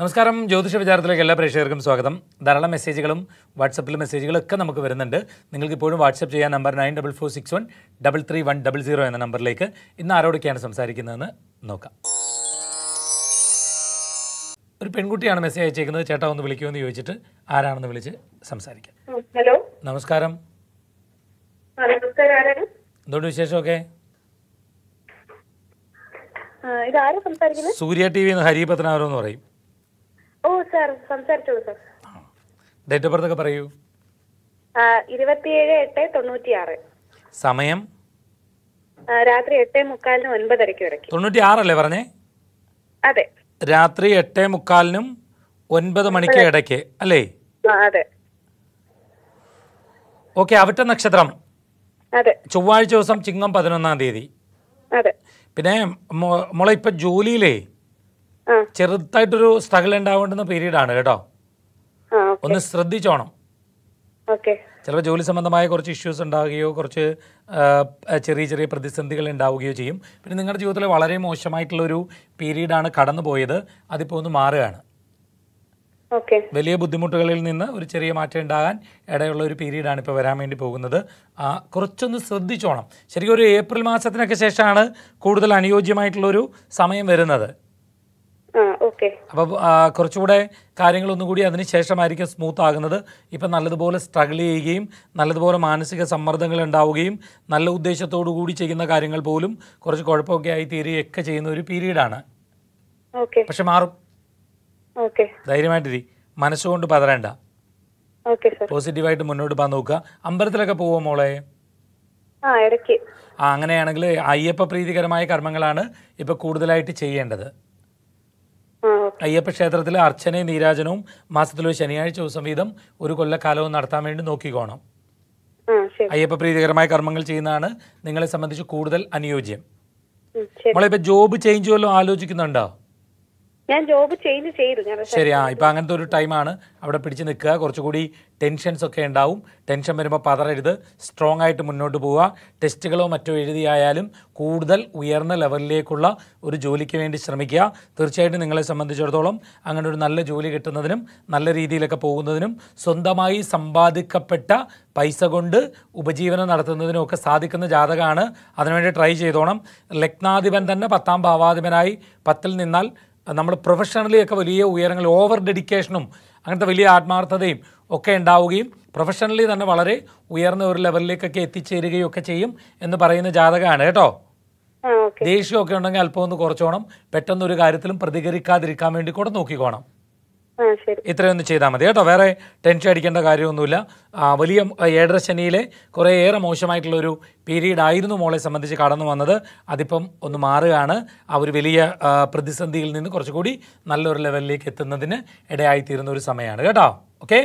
നമസ്കാരം ജ്യോതിഷ വിചാരത്തിലേക്ക് എല്ലാ പ്രേക്ഷകർക്കും സ്വാഗതം ധാരാളം മെസ്സേജുകളും വാട്സപ്പിൽ മെസ്സേജുകളൊക്കെ നമുക്ക് വരുന്നുണ്ട് നിങ്ങൾക്ക് ഇപ്പോഴും വാട്സപ്പ് ചെയ്യാൻ number nine double four six one double three one double zero എന്ന നമ്പറിലേക്ക് ഇന്ന് ആരോടൊക്കെയാണ് സംസാരിക്കുന്നതെന്ന് നോക്കാം ഒരു പെൺകുട്ടിയാണ് മെസ്സേജ് അയച്ചേക്കുന്നത് ചേട്ടാ ഒന്ന് എന്ന് ചോദിച്ചിട്ട് ആരാണെന്ന് വിളിച്ച് സംസാരിക്കാം ഹലോ നമസ്കാരം എന്തുകൊണ്ട് വിശേഷമൊക്കെ സൂര്യ ടി വി ഹരിപത്നാവരം എന്ന് പറയും ഓ സാർ സംസാരിച്ചോളൂ സാർ ഡേറ്റ് പറയൂ എട്ട് സമയം രാത്രി മുക്കാലിനും പറഞ്ഞേ അതെ രാത്രി എട്ടേ മുക്കാലിനും ഒൻപത് മണിക്ക് ഇടയ്ക്ക് അല്ലേ അതെ ഓക്കെ അവിട്ട നക്ഷത്രം ചൊവ്വാഴ്ച ദിവസം ചിങ്ങം പതിനൊന്നാം തീയതി പിന്നെ മോളെ ഇപ്പൊ ജോലിയിലേ ചെറുതായിട്ടൊരു സ്ട്രഗിൾ ഉണ്ടാവേണ്ടുന്ന പീരീഡ് ആണ് കേട്ടോ ഒന്ന് ശ്രദ്ധിച്ചോണം ചിലപ്പോൾ ജോലി സംബന്ധമായ കുറച്ച് ഇഷ്യൂസ് ഉണ്ടാവുകയോ കുറച്ച് ചെറിയ ചെറിയ പ്രതിസന്ധികൾ ഉണ്ടാവുകയോ ചെയ്യും പിന്നെ നിങ്ങളുടെ ജീവിതത്തിൽ വളരെ മോശമായിട്ടുള്ളൊരു പീരീഡാണ് കടന്നു പോയത് അതിപ്പോൾ ഒന്ന് മാറുകയാണ് വലിയ ബുദ്ധിമുട്ടുകളിൽ നിന്ന് ഒരു ചെറിയ മാറ്റം ഉണ്ടാകാൻ ഇടയുള്ള ഒരു ആണ് ഇപ്പോൾ വരാൻ വേണ്ടി പോകുന്നത് കുറച്ചൊന്ന് ശ്രദ്ധിച്ചോണം ശരിക്കും ഒരു ഏപ്രിൽ മാസത്തിനൊക്കെ ശേഷമാണ് കൂടുതൽ ഒരു സമയം വരുന്നത് അപ്പം കുറച്ചുകൂടെ കാര്യങ്ങൾ ഒന്നുകൂടി അതിന് ശേഷമായിരിക്കും സ്മൂത്ത് ആകുന്നത് ഇപ്പം നല്ലതുപോലെ സ്ട്രഗിൾ ചെയ്യുകയും നല്ലതുപോലെ മാനസിക സമ്മർദ്ദങ്ങൾ ഉണ്ടാവുകയും നല്ല ഉദ്ദേശത്തോടു കൂടി ചെയ്യുന്ന കാര്യങ്ങൾ പോലും കുറച്ച് കുഴപ്പമൊക്കെ ആയി തീരുകയൊക്കെ ചെയ്യുന്ന ഒരു പീരീഡാണ് പക്ഷെ മാറും ധൈര്യമായിട്ടിരി മനസ്സുകൊണ്ട് പതരണ്ട പോസിറ്റീവായിട്ട് മുന്നോട്ട് പോകാൻ നോക്കുക അമ്പലത്തിലൊക്കെ പോവോ മോളെ ആ അങ്ങനെയാണെങ്കിൽ അയ്യപ്പ പ്രീതികരമായ കർമ്മങ്ങളാണ് ഇപ്പൊ കൂടുതലായിട്ട് ചെയ്യേണ്ടത് അയ്യപ്പ ക്ഷേത്രത്തിൽ അർച്ചനയും നീരാജനവും മാസത്തിലൊരു ശനിയാഴ്ച ദിവസം വീതം ഒരു കൊല്ലക്കാലവും നടത്താൻ വേണ്ടി നോക്കിക്കോണം അയ്യപ്പ പ്രീതികരമായ കർമ്മങ്ങൾ ചെയ്യുന്നതാണ് നിങ്ങളെ സംബന്ധിച്ച് കൂടുതൽ അനുയോജ്യം നമ്മളിപ്പോ ജോബ് ചേഞ്ച് വല്ലതും ആലോചിക്കുന്നുണ്ടോ ഞാൻ ജോബ് ചേഞ്ച് ഞാൻ ശരി ആ ഇപ്പൊ അങ്ങനത്തെ ഒരു ടൈമാണ് അവിടെ പിടിച്ചു നിൽക്കുക കുറച്ചുകൂടി ടെൻഷൻസ് ഒക്കെ ഉണ്ടാവും ടെൻഷൻ വരുമ്പോൾ പതറരുത് സ്ട്രോങ് ആയിട്ട് മുന്നോട്ട് പോവുക ടെസ്റ്റുകളോ മറ്റോ എഴുതിയായാലും കൂടുതൽ ഉയർന്ന ലെവലിലേക്കുള്ള ഒരു ജോലിക്ക് വേണ്ടി ശ്രമിക്കുക തീർച്ചയായിട്ടും നിങ്ങളെ സംബന്ധിച്ചിടത്തോളം അങ്ങനെ ഒരു നല്ല ജോലി കിട്ടുന്നതിനും നല്ല രീതിയിലൊക്കെ പോകുന്നതിനും സ്വന്തമായി സമ്പാദിക്കപ്പെട്ട പൈസ കൊണ്ട് ഉപജീവനം നടത്തുന്നതിനും ഒക്കെ സാധിക്കുന്ന ജാതകമാണ് അതിനുവേണ്ടി ട്രൈ ചെയ്തോണം ലഗ്നാധിപൻ തന്നെ പത്താം ഭാവാധിപനായി പത്തിൽ നിന്നാൽ നമ്മൾ പ്രൊഫഷണലി ഒക്കെ വലിയ ഉയരങ്ങൾ ഓവർ ഡെഡിക്കേഷനും അങ്ങനത്തെ വലിയ ആത്മാർത്ഥതയും ഒക്കെ ഉണ്ടാവുകയും പ്രൊഫഷണലി തന്നെ വളരെ ഉയർന്ന ഒരു ലെവലിലേക്കൊക്കെ എത്തിച്ചേരുകയും ഒക്കെ ചെയ്യും എന്ന് പറയുന്ന ജാതകമാണ് കേട്ടോ ദേഷ്യമൊക്കെ ഉണ്ടെങ്കിൽ അല്പം ഒന്ന് കുറച്ചോണം പെട്ടെന്ന് ഒരു കാര്യത്തിലും പ്രതികരിക്കാതിരിക്കാൻ വേണ്ടി കൂടെ നോക്കിക്കോണം ഇത്രയൊന്ന് ചെയ്താൽ മതി കേട്ടോ വേറെ ടെൻഷൻ അടിക്കേണ്ട കാര്യമൊന്നുമില്ല വലിയ ഏഴര ശനിയിലെ മോശമായിട്ടുള്ള മോശമായിട്ടുള്ളൊരു പീരീഡ് ആയിരുന്നു മോളെ സംബന്ധിച്ച് കടന്നു വന്നത് അതിപ്പം ഒന്ന് മാറുകയാണ് ആ ഒരു വലിയ പ്രതിസന്ധിയിൽ നിന്ന് കുറച്ചുകൂടി നല്ലൊരു ലെവലിലേക്ക് എത്തുന്നതിന് ഇടയായിത്തീരുന്ന ഒരു സമയമാണ് കേട്ടോ ഓക്കെ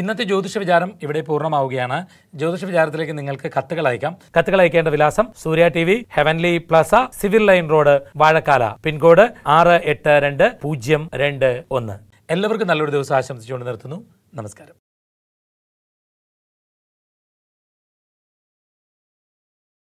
ഇന്നത്തെ ജ്യോതിഷ വിചാരം ഇവിടെ പൂർണ്ണമാവുകയാണ് ജ്യോതിഷ വിചാരത്തിലേക്ക് നിങ്ങൾക്ക് കത്തുകൾ അയക്കാം കത്തുകൾ അയക്കേണ്ട വിലാസം Surya T V heavenly plus civil line road Vazhakkala pincode ആറ് എട്ട് രണ്ട് പൂജ്യം രണ്ട് ഒന്ന് എല്ലാവർക്കും നല്ലൊരു ദിവസം ആശംസിച്ചുകൊണ്ട് നിർത്തുന്നു നമസ്കാരം